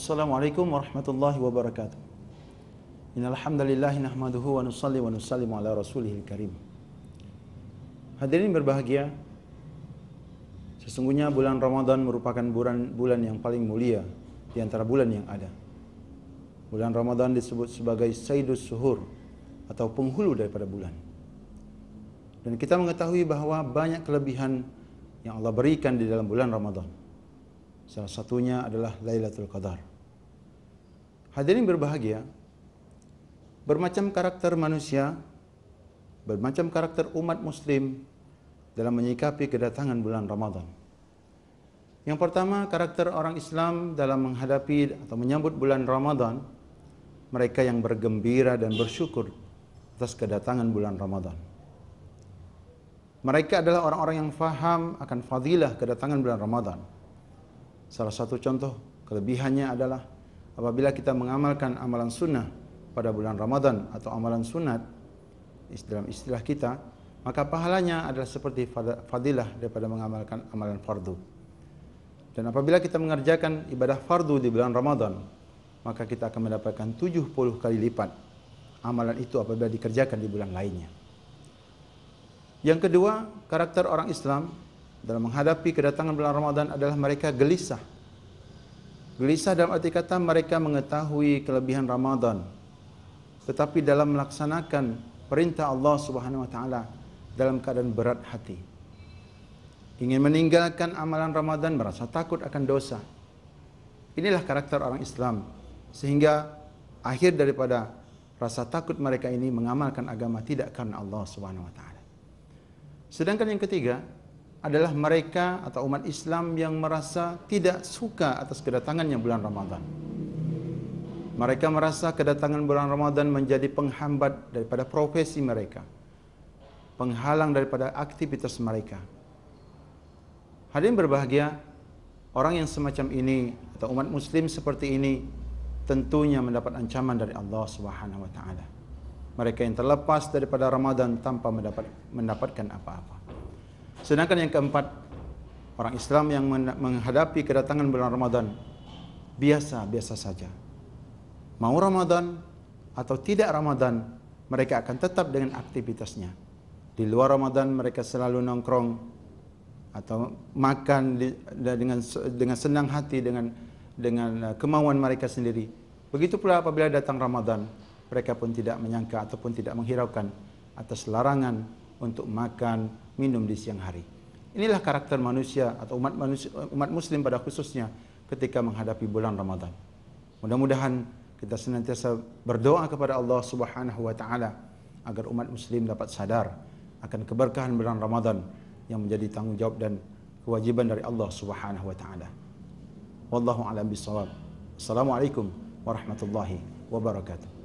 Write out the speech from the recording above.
Assalamualaikum warahmatullahi wabarakatuh. Innal hamdalillah nahmaduhu wa nusalli wa nusallimu ala rasulihil karim. Hadirin berbahagia, sesungguhnya bulan Ramadan merupakan bulan bulan yang paling mulia di antara bulan yang ada. Bulan Ramadan disebut sebagai Sayyidus Suhur atau penghulu daripada bulan. Dan kita mengetahui bahawa banyak kelebihan yang Allah berikan di dalam bulan Ramadan. Salah satunya adalah Lailatul Qadar. Hadirin berbahagia, bermacam karakter manusia, bermacam karakter umat muslim dalam menyikapi kedatangan bulan Ramadan. Yang pertama, karakter orang Islam dalam menghadapi atau menyambut bulan Ramadan, mereka yang bergembira dan bersyukur atas kedatangan bulan Ramadan. Mereka adalah orang-orang yang faham akan fadilah kedatangan bulan Ramadan. Salah satu contoh kelebihannya adalah apabila kita mengamalkan amalan sunnah pada bulan Ramadan atau amalan sunat dalam istilah kita maka pahalanya adalah seperti fadilah daripada mengamalkan amalan fardu dan apabila kita mengerjakan ibadah fardu di bulan Ramadan maka kita akan mendapatkan 70 kali lipat amalan itu apabila dikerjakan di bulan lainnya yang kedua karakter orang Islam dalam menghadapi kedatangan bulan Ramadan adalah mereka gelisah Gelisah dalam arti kata mereka mengetahui kelebihan Ramadan. Tetapi dalam melaksanakan perintah Allah Subhanahu wa taala dalam keadaan berat hati. Ingin meninggalkan amalan Ramadan merasa takut akan dosa. Inilah karakter orang Islam sehingga akhir daripada rasa takut mereka ini mengamalkan agama tidak karena Allah Subhanahu wa taala. Sedangkan yang ketiga, adalah mereka atau umat Islam yang merasa tidak suka atas kedatangannya bulan Ramadan. Mereka merasa kedatangan bulan Ramadan menjadi penghambat daripada profesi mereka, penghalang daripada aktivitas mereka. Hadirin berbahagia, orang yang semacam ini atau umat muslim seperti ini tentunya mendapat ancaman dari Allah Subhanahu wa taala. Mereka yang terlepas daripada Ramadan tanpa mendapat, mendapatkan apa-apa. Sedangkan yang keempat, orang Islam yang menghadapi kedatangan bulan Ramadan biasa-biasa saja. Mau Ramadan atau tidak Ramadan, mereka akan tetap dengan aktivitasnya. Di luar Ramadan mereka selalu nongkrong atau makan dengan dengan senang hati dengan dengan eh, kemauan mereka sendiri. Begitu pula apabila datang Ramadan, mereka pun tidak menyangka ataupun tidak menghiraukan atas larangan untuk makan, minum di siang hari. Inilah karakter manusia atau umat manusia, umat muslim pada khususnya ketika menghadapi bulan Ramadan. Mudah-mudahan kita senantiasa berdoa kepada Allah Subhanahu wa taala agar umat muslim dapat sadar akan keberkahan bulan Ramadan yang menjadi tanggung jawab dan kewajiban dari Allah Subhanahu wa taala. Wallahu a'lam bissawab. Assalamualaikum warahmatullahi wabarakatuh.